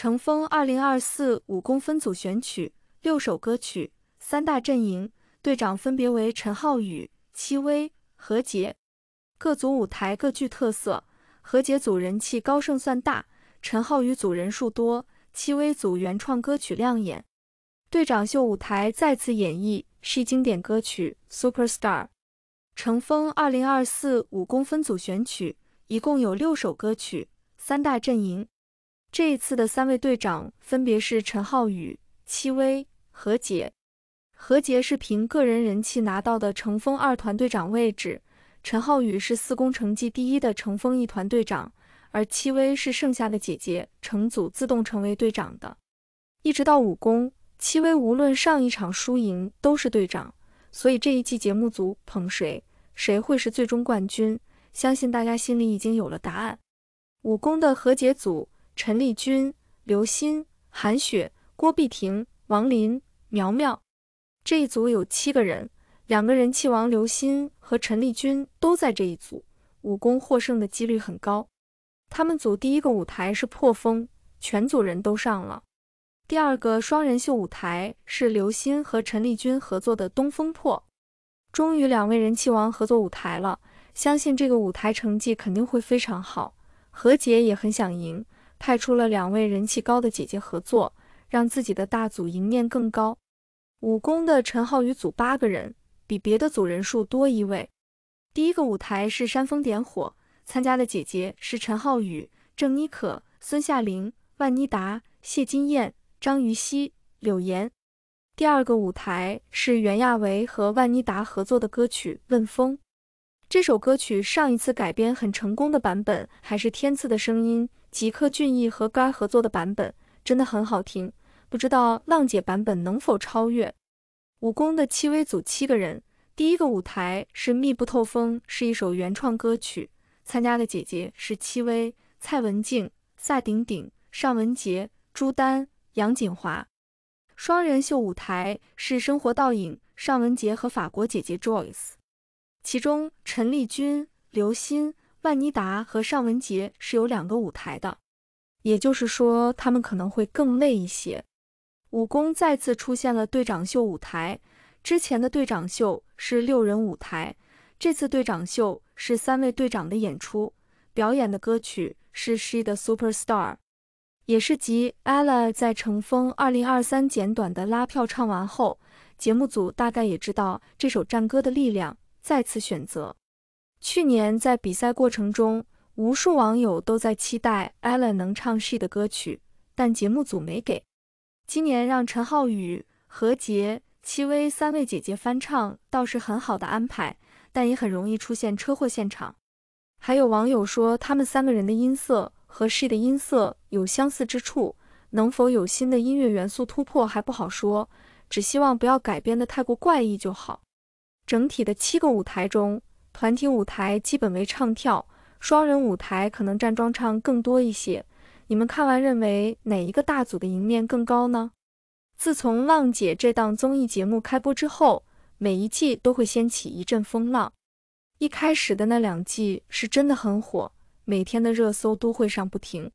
乘风二零二四五公分组选取六首歌曲，三大阵营队长分别为陈浩宇、戚薇、何洁。各组舞台各具特色，何洁组人气高，胜算大；陈浩宇组人数多，戚薇组原创歌曲亮眼。队长秀舞台再次演绎是经典歌曲《Super Star》。乘风二零二四五公分组选取一共有六首歌曲，三大阵营。这一次的三位队长分别是陈浩宇、戚薇、何洁。何洁是凭个人人气拿到的乘风二团队长位置，陈浩宇是四公成绩第一的乘风一团队长，而戚薇是剩下的姐姐，成组自动成为队长的。一直到五公，戚薇无论上一场输赢都是队长，所以这一季节目组捧谁，谁会是最终冠军，相信大家心里已经有了答案。五公的何洁组。陈丽君、刘鑫、韩雪、郭碧婷、王林、苗苗，这一组有七个人，两个人气王刘鑫和陈丽君都在这一组，武功获胜的几率很高。他们组第一个舞台是破风，全组人都上了。第二个双人秀舞台是刘鑫和陈丽君合作的《东风破》，终于两位人气王合作舞台了，相信这个舞台成绩肯定会非常好。何洁也很想赢。派出了两位人气高的姐姐合作，让自己的大组赢面更高。武功的陈浩宇组八个人，比别的组人数多一位。第一个舞台是煽风点火，参加的姐姐是陈浩宇、郑妮可、孙夏玲、万妮达、谢金燕、张予曦、柳岩。第二个舞台是袁娅维和万妮达合作的歌曲《问风》。这首歌曲上一次改编很成功的版本还是《天赐的声音》。吉克隽逸和该合作的版本真的很好听，不知道浪姐版本能否超越？武功的戚薇组七个人，第一个舞台是密不透风，是一首原创歌曲。参加的姐姐是戚薇、蔡文静、萨顶顶、尚雯婕、朱丹、杨锦华。双人秀舞台是生活倒影，尚雯婕和法国姐姐 Joyce。其中陈丽君、刘忻。万妮达和尚文杰是有两个舞台的，也就是说，他们可能会更累一些。武功再次出现了队长秀舞台，之前的队长秀是六人舞台，这次队长秀是三位队长的演出，表演的歌曲是《She 的 Superstar》，也是集 ella 在《乘风二零二三》简短的拉票唱完后，节目组大概也知道这首战歌的力量，再次选择。去年在比赛过程中，无数网友都在期待 a l l n 能唱 She 的歌曲，但节目组没给。今年让陈浩宇、何洁、戚薇三位姐姐翻唱，倒是很好的安排，但也很容易出现车祸现场。还有网友说，他们三个人的音色和 She 的音色有相似之处，能否有新的音乐元素突破还不好说，只希望不要改编的太过怪异就好。整体的七个舞台中。团体舞台基本为唱跳，双人舞台可能站桩唱更多一些。你们看完认为哪一个大组的赢面更高呢？自从《浪姐》这档综艺节目开播之后，每一季都会掀起一阵风浪。一开始的那两季是真的很火，每天的热搜都会上不停。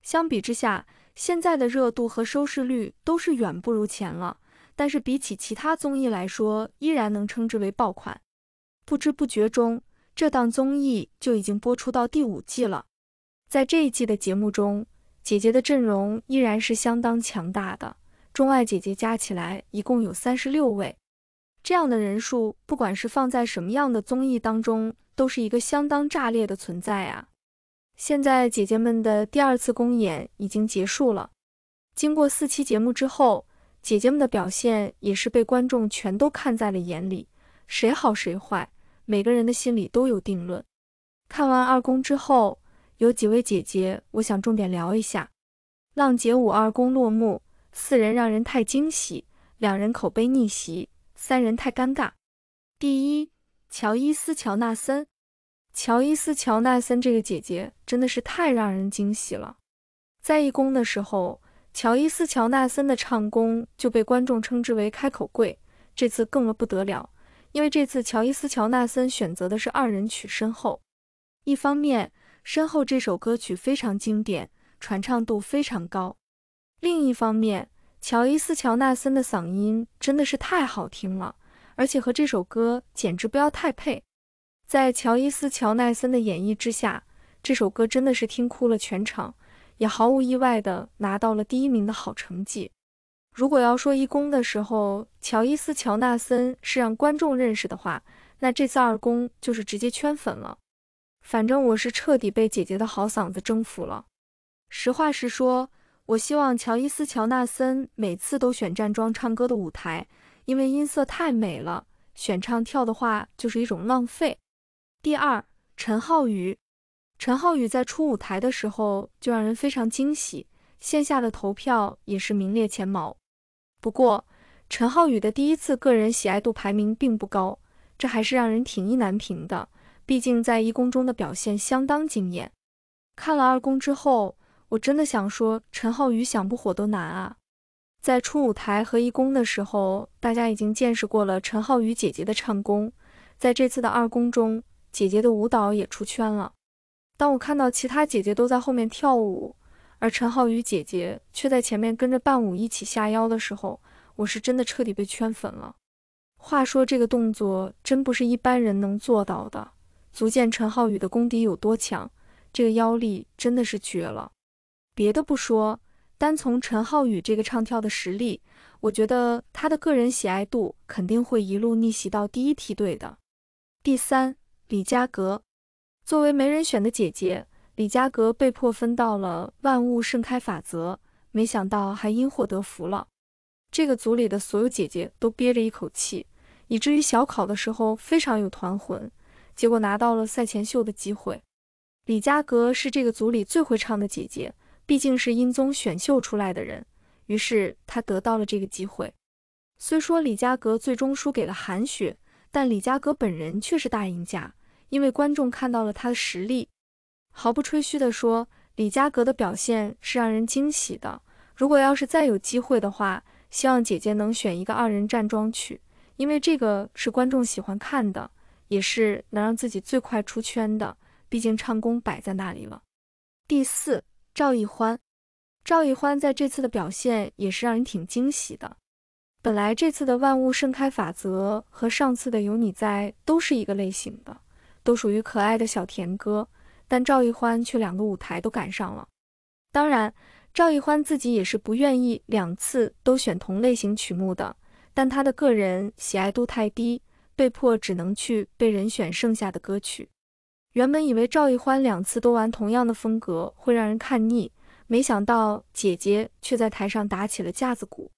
相比之下，现在的热度和收视率都是远不如前了，但是比起其他综艺来说，依然能称之为爆款。不知不觉中，这档综艺就已经播出到第五季了。在这一季的节目中，姐姐的阵容依然是相当强大的，中外姐姐加起来一共有三十六位。这样的人数，不管是放在什么样的综艺当中，都是一个相当炸裂的存在啊！现在姐姐们的第二次公演已经结束了，经过四期节目之后，姐姐们的表现也是被观众全都看在了眼里，谁好谁坏。每个人的心里都有定论。看完二宫之后，有几位姐姐，我想重点聊一下。浪姐五二宫落幕，四人让人太惊喜，两人口碑逆袭，三人太尴尬。第一，乔伊斯·乔纳森。乔伊斯·乔纳森这个姐姐真的是太让人惊喜了。在一公的时候，乔伊斯·乔纳森的唱功就被观众称之为开口跪，这次更了不得了。因为这次乔伊斯·乔纳森选择的是二人曲《身后》，一方面，《身后》这首歌曲非常经典，传唱度非常高；另一方面，乔伊斯·乔纳森的嗓音真的是太好听了，而且和这首歌简直不要太配。在乔伊斯·乔纳森的演绎之下，这首歌真的是听哭了全场，也毫无意外的拿到了第一名的好成绩。如果要说一公的时候，乔伊斯·乔纳森是让观众认识的话，那这次二公就是直接圈粉了。反正我是彻底被姐姐的好嗓子征服了。实话实说，我希望乔伊斯·乔纳森每次都选站桩唱歌的舞台，因为音色太美了。选唱跳的话就是一种浪费。第二，陈浩宇，陈浩宇在初舞台的时候就让人非常惊喜，线下的投票也是名列前茅。不过，陈浩宇的第一次个人喜爱度排名并不高，这还是让人挺意难平的。毕竟在一公中的表现相当惊艳。看了二公之后，我真的想说，陈浩宇想不火都难啊！在初舞台和一公的时候，大家已经见识过了陈浩宇姐姐的唱功，在这次的二公中，姐姐的舞蹈也出圈了。当我看到其他姐姐都在后面跳舞。而陈浩宇姐姐却在前面跟着伴舞一起下腰的时候，我是真的彻底被圈粉了。话说这个动作真不是一般人能做到的，足见陈浩宇的功底有多强，这个腰力真的是绝了。别的不说，单从陈浩宇这个唱跳的实力，我觉得他的个人喜爱度肯定会一路逆袭到第一梯队的。第三，李佳格，作为没人选的姐姐。李嘉格被迫分到了万物盛开法则，没想到还因祸得福了。这个组里的所有姐姐都憋着一口气，以至于小考的时候非常有团魂，结果拿到了赛前秀的机会。李嘉格是这个组里最会唱的姐姐，毕竟是音综选秀出来的人，于是她得到了这个机会。虽说李嘉格最终输给了韩雪，但李嘉格本人却是大赢家，因为观众看到了他的实力。毫不吹嘘地说，李嘉格的表现是让人惊喜的。如果要是再有机会的话，希望姐姐能选一个二人站桩曲，因为这个是观众喜欢看的，也是能让自己最快出圈的。毕竟唱功摆在那里了。第四，赵奕欢，赵奕欢在这次的表现也是让人挺惊喜的。本来这次的《万物盛开法则》和上次的《有你在》都是一个类型的，都属于可爱的小甜歌。但赵奕欢却两个舞台都赶上了。当然，赵奕欢自己也是不愿意两次都选同类型曲目的，但他的个人喜爱度太低，被迫只能去被人选剩下的歌曲。原本以为赵奕欢两次都玩同样的风格会让人看腻，没想到姐姐却在台上打起了架子鼓。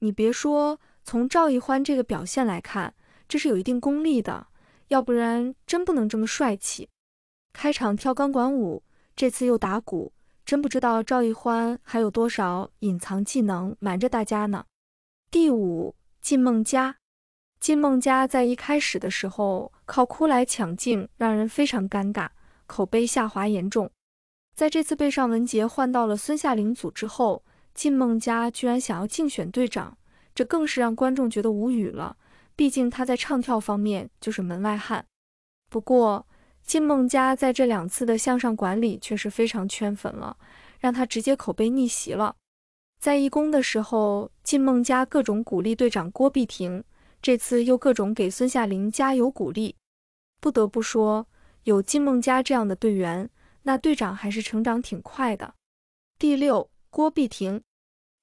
你别说，从赵奕欢这个表现来看，这是有一定功力的，要不然真不能这么帅气。开场跳钢管舞，这次又打鼓，真不知道赵一欢还有多少隐藏技能瞒着大家呢。第五，靳梦佳，靳梦佳在一开始的时候靠哭来抢镜，让人非常尴尬，口碑下滑严重。在这次被尚雯婕换到了孙夏玲组之后，靳梦佳居然想要竞选队长，这更是让观众觉得无语了。毕竟他在唱跳方面就是门外汉，不过。金梦佳在这两次的向上管理却是非常圈粉了，让他直接口碑逆袭了。在义工的时候，金梦佳各种鼓励队长郭碧婷，这次又各种给孙夏林加油鼓励。不得不说，有金梦佳这样的队员，那队长还是成长挺快的。第六，郭碧婷，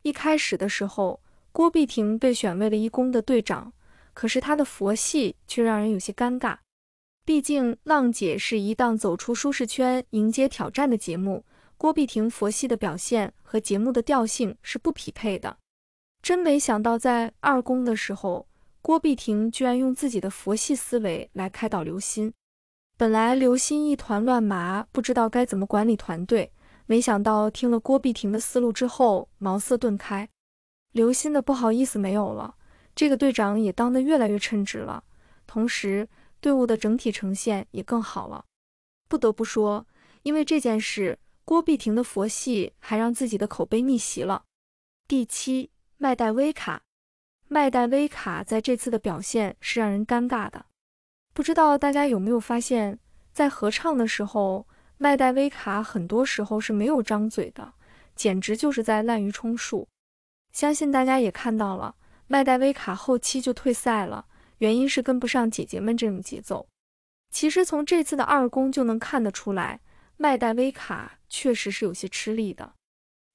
一开始的时候，郭碧婷被选为了义工的队长，可是她的佛系却让人有些尴尬。毕竟，浪姐是一档走出舒适圈、迎接挑战的节目。郭碧婷佛系的表现和节目的调性是不匹配的。真没想到，在二公的时候，郭碧婷居然用自己的佛系思维来开导刘鑫。本来刘鑫一团乱麻，不知道该怎么管理团队，没想到听了郭碧婷的思路之后，茅塞顿开。刘鑫的不好意思没有了，这个队长也当得越来越称职了。同时。队伍的整体呈现也更好了。不得不说，因为这件事，郭碧婷的佛系还让自己的口碑逆袭了。第七，麦戴威卡。麦戴威卡在这次的表现是让人尴尬的。不知道大家有没有发现，在合唱的时候，麦戴威卡很多时候是没有张嘴的，简直就是在滥竽充数。相信大家也看到了，麦戴威卡后期就退赛了。原因是跟不上姐姐们这种节奏。其实从这次的二公就能看得出来，麦代维卡确实是有些吃力的。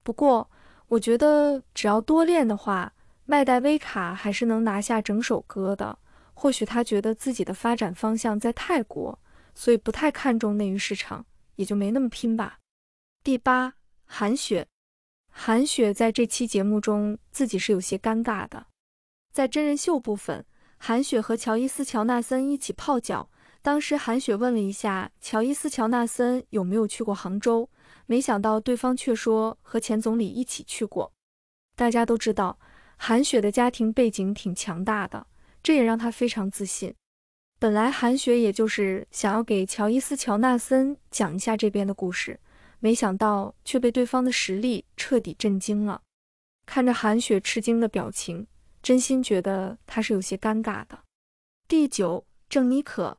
不过，我觉得只要多练的话，麦代维卡还是能拿下整首歌的。或许他觉得自己的发展方向在泰国，所以不太看重内娱市场，也就没那么拼吧。第八，韩雪。韩雪在这期节目中自己是有些尴尬的，在真人秀部分。韩雪和乔伊斯·乔纳森一起泡脚，当时韩雪问了一下乔伊斯·乔纳森有没有去过杭州，没想到对方却说和前总理一起去过。大家都知道韩雪的家庭背景挺强大的，这也让她非常自信。本来韩雪也就是想要给乔伊斯·乔纳森讲一下这边的故事，没想到却被对方的实力彻底震惊了。看着韩雪吃惊的表情。真心觉得她是有些尴尬的。第九，郑妮可，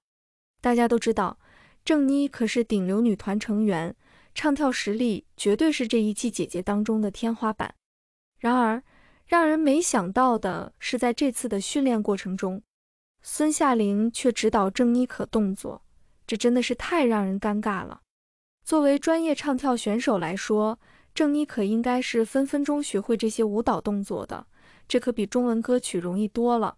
大家都知道，郑妮可是顶流女团成员，唱跳实力绝对是这一季姐姐当中的天花板。然而，让人没想到的是，在这次的训练过程中，孙夏玲却指导郑妮可动作，这真的是太让人尴尬了。作为专业唱跳选手来说，郑妮可应该是分分钟学会这些舞蹈动作的。这可比中文歌曲容易多了，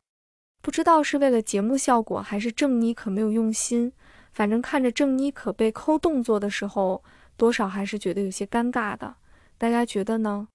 不知道是为了节目效果，还是郑妮可没有用心。反正看着郑妮可被抠动作的时候，多少还是觉得有些尴尬的。大家觉得呢？